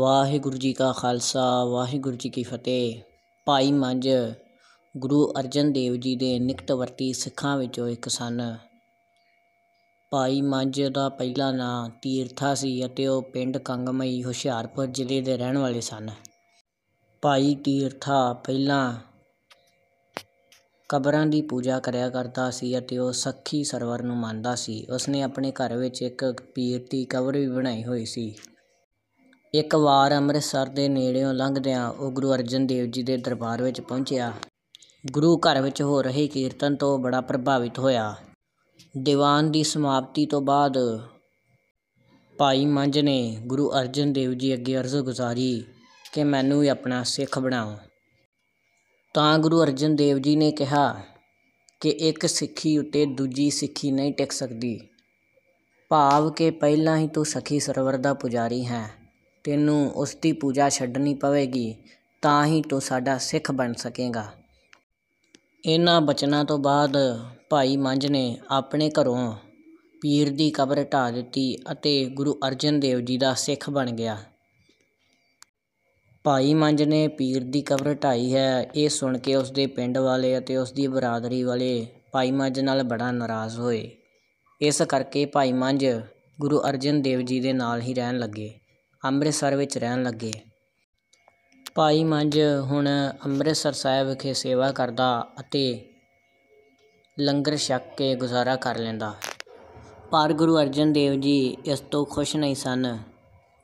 ਵਾਹਿਗੁਰੂ ਜੀ ਕਾ ਖਾਲਸਾ ਵਾਹਿਗੁਰੂ ਜੀ ਕੀ ਫਤਿਹ ਭਾਈ ਮੰਝ ਗੁਰੂ ਅਰਜਨ ਦੇਵ ਜੀ ਦੇ ਨਿਕਟਵਰਤੀ ਸਿੱਖਾਂ ਵਿੱਚੋਂ ਇੱਕ ਸਨ ਭਾਈ ਮੰਝ ਦਾ ਪਹਿਲਾ ਨਾਂ ਤੀਰਥਾ ਸੀ ਅਤੇ ਉਹ ਪਿੰਡ ਕੰਗਮਈ ਹੁਸ਼ਿਆਰਪੁਰ ਜ਼ਿਲ੍ਹੇ ਦੇ ਰਹਿਣ ਵਾਲੇ ਸਨ ਭਾਈ ਤੀਰਥਾ ਪਹਿਲਾਂ ਕਬਰਾਂ ਦੀ ਪੂਜਾ ਕਰਿਆ ਕਰਦਾ ਸੀ ਅਤੇ ਉਹ ਸਖੀ ਸਰਵਰ ਨੂੰ ਮੰਨਦਾ ਸੀ ਉਸਨੇ ਆਪਣੇ ਘਰ ਵਿੱਚ ਇੱਕ ਪੀਰ ਦੀ ਕਬਰ ਵੀ ਬਣਾਈ ਹੋਈ ਸੀ ਇੱਕ ਵਾਰ ਅੰਮ੍ਰਿਤਸਰ ਦੇ ਨੇੜਿਓਂ ਲੰਘਦਿਆਂ ਉਹ ਗੁਰੂ ਅਰਜਨ ਦੇਵ ਜੀ ਦੇ ਦਰਬਾਰ ਵਿੱਚ ਪਹੁੰਚਿਆ ਗੁਰੂ ਘਰ ਵਿੱਚ ਹੋ ਰਹੇ ਕੀਰਤਨ ਤੋਂ ਬੜਾ ਪ੍ਰਭਾਵਿਤ ਹੋਇਆ ਦੀਵਾਨ ਦੀ ਸਮਾਪਤੀ ਤੋਂ ਬਾਅਦ ਭਾਈ ਮੰਝ ਨੇ ਗੁਰੂ ਅਰਜਨ ਦੇਵ ਜੀ ਅੱਗੇ ਅਰਜ਼ ਗੁਜ਼ਾਰੀ ਕਿ ਮੈਨੂੰ ਵੀ ਆਪਣਾ ਸਿੱਖ ਬਣਾਓ ਤਾਂ ਗੁਰੂ ਅਰਜਨ ਦੇਵ ਜੀ ਨੇ ਕਿਹਾ ਕਿ ਇੱਕ ਸਿੱਖੀ ਉੱਤੇ ਦੂਜੀ ਸਿੱਖੀ ਨਹੀਂ ਟਿਕ ਸਕਦੀ ਭਾਵ ਕਿ ਪਹਿਲਾਂ ਹੀ ਤੂੰ ਸਖੀ ਸਰਵਰ ਦਾ ਪੁਜਾਰੀ ਹੈ ਤੈਨੂੰ ਉਸ ਦੀ ਪੂਜਾ ਛੱਡਣੀ ਪਵੇਗੀ ਤਾਂ ਹੀ ਤੂੰ ਸਾਡਾ ਸਿੱਖ ਬਣ ਸਕੇਗਾ ਇਹਨਾਂ ਬਚਨਾਂ ਤੋਂ ਬਾਅਦ ਭਾਈ ਮੰਝ ਨੇ ਆਪਣੇ ਘਰੋਂ ਪੀਰ ਦੀ ਕਬਰ ਢਾ ਦਿੱਤੀ ਅਤੇ ਗੁਰੂ ਅਰਜਨ ਦੇਵ ਜੀ ਦਾ ਸਿੱਖ ਬਣ ਗਿਆ ਭਾਈ ਮੰਝ ਨੇ ਪੀਰ ਦੀ ਕਬਰ ਢਾਈ ਹੈ ਇਹ ਸੁਣ ਕੇ ਉਸ ਦੇ ਪਿੰਡ ਵਾਲੇ ਅਤੇ ਉਸ ਦੀ ਬਰਾਦਰੀ ਵਾਲੇ ਭਾਈ ਮੰਝ ਨਾਲ ਬੜਾ ਨਾਰਾਜ਼ ਹੋਏ ਇਸ ਕਰਕੇ ਭਾਈ ਮੰਝ ਗੁਰੂ ਅਰਜਨ ਦੇਵ ਜੀ ਦੇ ਨਾਲ ਹੀ ਰਹਿਣ ਲੱਗੇ ਅੰਮ੍ਰਿਤਸਰ ਵਿੱਚ ਰਹਿਣ ਲੱਗੇ ਭਾਈ ਮੰਜ ਹੁਣ ਅੰਮ੍ਰਿਤਸਰ ਸਾਹਿਬ ਵਿਖੇ ਸੇਵਾ ਕਰਦਾ ਅਤੇ ਲੰਗਰ ਛਕ ਕੇ ਗੁਜ਼ਾਰਾ ਕਰ ਲੈਂਦਾ ਪਰ ਗੁਰੂ ਅਰਜਨ ਦੇਵ ਜੀ ਇਸ ਤੋਂ ਖੁਸ਼ ਨਹੀਂ ਸਨ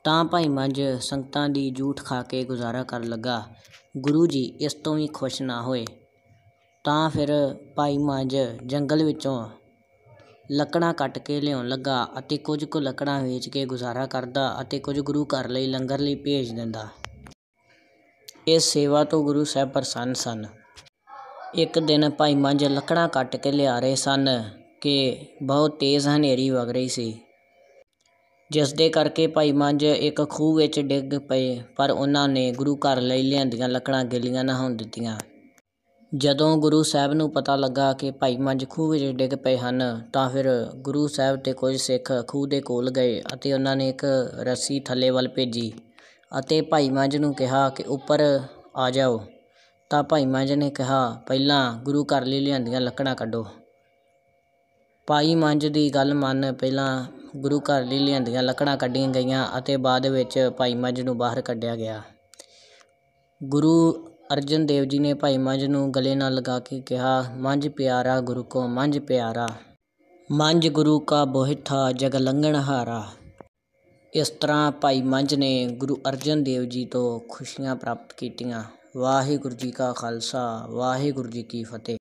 ਤਾਂ ਭਾਈ ਮੰਜ ਸੰਗਤਾਂ ਦੀ ਜੂਠ ਖਾ ਕੇ ਗੁਜ਼ਾਰਾ ਕਰਨ ਲੱਗਾ ਗੁਰੂ ਜੀ ਇਸ ਤੋਂ ਵੀ ਖੁਸ਼ ਨਾ ਹੋਏ ਤਾਂ ਫਿਰ ਭਾਈ ਮੰਜ ਜੰਗਲ ਵਿੱਚੋਂ ਲੱਕੜਾਂ ਕੱਟ ਕੇ ਲਿਆਉਣ ਲੱਗਾ ਅਤੇ ਕੁਝ ਕੁ ਲੱਕੜਾਂ ਵੇਚ ਕੇ ਗੁਜ਼ਾਰਾ ਕਰਦਾ ਅਤੇ ਕੁਝ ਗੁਰੂ ਘਰ ਲਈ ਲੰਗਰ ਲਈ ਭੇਜ ਦਿੰਦਾ ਇਸ ਸੇਵਾ ਤੋਂ ਗੁਰੂ ਸਾਹਿਬ ਪ੍ਰਸੰਨ ਸਨ ਇੱਕ ਦਿਨ ਭਾਈ ਮੰਜ ਲੱਕੜਾਂ ਕੱਟ ਕੇ ਲਿਆ ਰਹੇ ਸਨ ਕਿ ਬਹੁਤ ਤੇਜ਼ ਹਨੇਰੀ ਵਗ ਰਹੀ ਸੀ ਜਿਸ ਦੇ ਕਰਕੇ ਭਾਈ ਮੰਜ ਇੱਕ ਖੂਹ ਵਿੱਚ ਡਿੱਗ ਪਏ ਪਰ ਉਹਨਾਂ ਨੇ ਗੁਰੂ ਘਰ ਲਈ ਲਿਆਂਦੀਆਂ ਲੱਕੜਾਂ ਗਿੱਲੀਆਂ ਨਾ ਹੋਣ ਦਿੱਤੀਆਂ ਜਦੋਂ ਗੁਰੂ ਸਾਹਿਬ ਨੂੰ ਪਤਾ ਲੱਗਾ ਕਿ ਭਾਈ ਮੰਜ ਖੂਹ ਵਿੱਚ ਡਿੱਗ ਪਏ ਹਨ ਤਾਂ ਫਿਰ ਗੁਰੂ ਸਾਹਿਬ ਤੇ ਕੁਝ ਸਿੱਖ ਖੂਹ ਦੇ ਕੋਲ ਗਏ ਅਤੇ ਉਹਨਾਂ ਨੇ ਇੱਕ ਰੱਸੀ ਥੱਲੇ ਵੱਲ ਭੇਜੀ ਅਤੇ ਭਾਈ ਮੰਜ ਨੂੰ ਕਿਹਾ ਕਿ ਉੱਪਰ ਆ ਜਾਓ ਤਾਂ ਭਾਈ ਮੰਜ ਨੇ ਕਿਹਾ ਪਹਿਲਾਂ ਗੁਰੂ ਘਰ ਲਈ ਲਿਆਂਦੀਆਂ ਲੱਕੜਾਂ ਕੱਢੋ ਭਾਈ ਮੰਜ ਦੀ ਗੱਲ ਮੰਨ ਪਹਿਲਾਂ ਗੁਰੂ ਘਰ ਲਈ ਲਿਆਂਦੀਆਂ ਲੱਕੜਾਂ ਕੱਢੀਆਂ ਗਈਆਂ ਅਤੇ ਬਾਅਦ ਵਿੱਚ ਭਾਈ ਮੰਜ ਨੂੰ ਬਾਹਰ ਕੱਢਿਆ ਗਿਆ ਗੁਰੂ ਅਰਜਨ ਦੇਵ ਜੀ ਨੇ ਭਾਈ ਮੰਝ ਨੂੰ ਗਲੇ ਨਾਲ ਲਗਾ ਕੇ ਕਿਹਾ ਮੰਝ ਪਿਆਰਾ ਗੁਰੂ ਕੋ ਮੰਝ ਪਿਆਰਾ ਮੰਝ ਗੁਰੂ ਕਾ ਬੋਹਿਥਾ ਜਗ ਲੰਗਣ ਹਾਰਾ ਇਸ ਤਰ੍ਹਾਂ ਭਾਈ ਮੰਝ ਨੇ ਗੁਰੂ ਅਰਜਨ ਦੇਵ ਜੀ ਤੋਂ ਖੁਸ਼ੀਆਂ ਪ੍ਰਾਪਤ ਕੀਤੀਆਂ ਵਾਹਿਗੁਰੂ ਜੀ ਕਾ ਖਾਲਸਾ ਵਾਹਿਗੁਰੂ ਜੀ ਕੀ ਫਤਿਹ